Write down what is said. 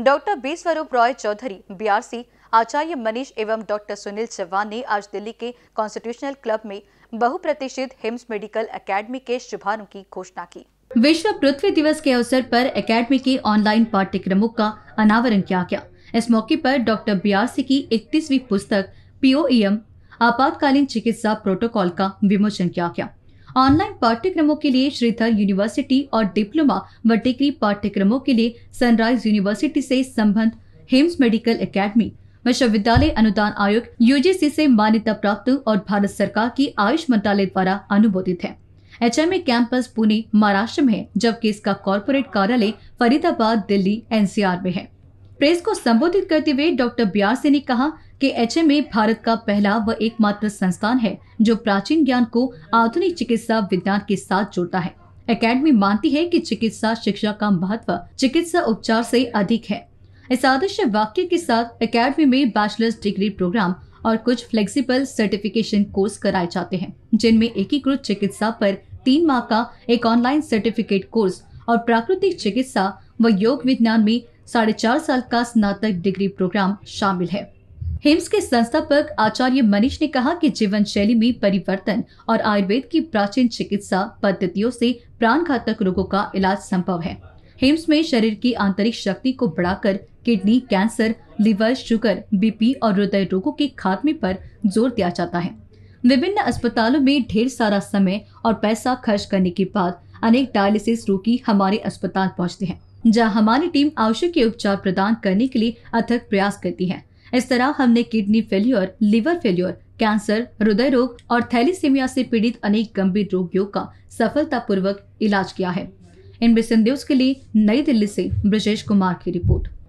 doctor B Swarup Roy Chowdhury BRC Acharya Manish एवं doctor Sunil Chauhan ने आज दिल्ली के कॉन्स्टिट्यूशनल क्लब में बहुप्रतिष्ठित हिम्स मेडिकल एकेडमी के शुभारंभ की घोषणा की विश्व पृथ्वी दिवस के अवसर पर एकेडमी के ऑनलाइन पाठ्यक्रमों का अनावरण किया गया इस मौके पर डॉक्टर बीआरसी की इकतीसवीं पुस्तक पीओ आपातकालीन चिकित्सा प्रोटोकॉल का विमोचन किया गया ऑनलाइन पाठ्यक्रमों के लिए श्रीधर यूनिवर्सिटी और डिप्लोमा व डिग्री पाठ्यक्रमों के लिए सनराइज यूनिवर्सिटी से संबंध हिम्स मेडिकल एकेडमी विश्वविद्यालय अनुदान आयोग यूजीसी से मान्यता प्राप्त और भारत सरकार की आयुष मंत्रालय द्वारा अनुमोदित है एच कैंपस पुणे महाराष्ट्र में है जबकि इसका कॉरपोरेट कार्यालय फरीदाबाद दिल्ली एनसीआर में है प्रेस को संबोधित करते हुए डॉक्टर ब्यास ने कहा कि एच भारत का पहला व एकमात्र संस्थान है जो प्राचीन ज्ञान को आधुनिक चिकित्सा विज्ञान के साथ जोड़ता है एकेडमी मानती है कि चिकित्सा शिक्षा का महत्व चिकित्सा उपचार से अधिक है इस आदर्श वाक्य के साथ एकेडमी में बैचलर्स डिग्री प्रोग्राम और कुछ फ्लेक्सिबल सर्टिफिकेशन कोर्स कराए जाते हैं जिनमें एकीकृत चिकित्सा पर तीन माह का एक ऑनलाइन सर्टिफिकेट कोर्स और प्राकृतिक चिकित्सा व योग विज्ञान में साढ़े चार साल का स्नातक डिग्री प्रोग्राम शामिल है हिम्स के संस्थापक आचार्य मनीष ने कहा कि जीवन शैली में परिवर्तन और आयुर्वेद की प्राचीन चिकित्सा पद्धतियों से प्राण घातक रोगों का इलाज संभव है हिम्स में शरीर की आंतरिक शक्ति को बढ़ाकर kidney cancer liver sugar BP और हृदय रोगों के खात्मे पर जोर दिया जाता है विभिन्न अस्पतालों में ढेर सारा समय और पैसा खर्च करने के बाद अनेक डायलिसिस रोगी हमारे अस्पताल पहुंचते हैं जहां हमारी टीम आवश्यक उपचार प्रदान करने के लिए अथक प्रयास करती है इस तरह हमने kidney failure liver failure cancer हृदय रोग और थैलीसीमिया से पीड़ित अनेक गंभीर रोगियों का सफलतापूर्वक इलाज किया है इन ब्रिस के लिए नई दिल्ली से ब्रजेश कुमार की रिपोर्ट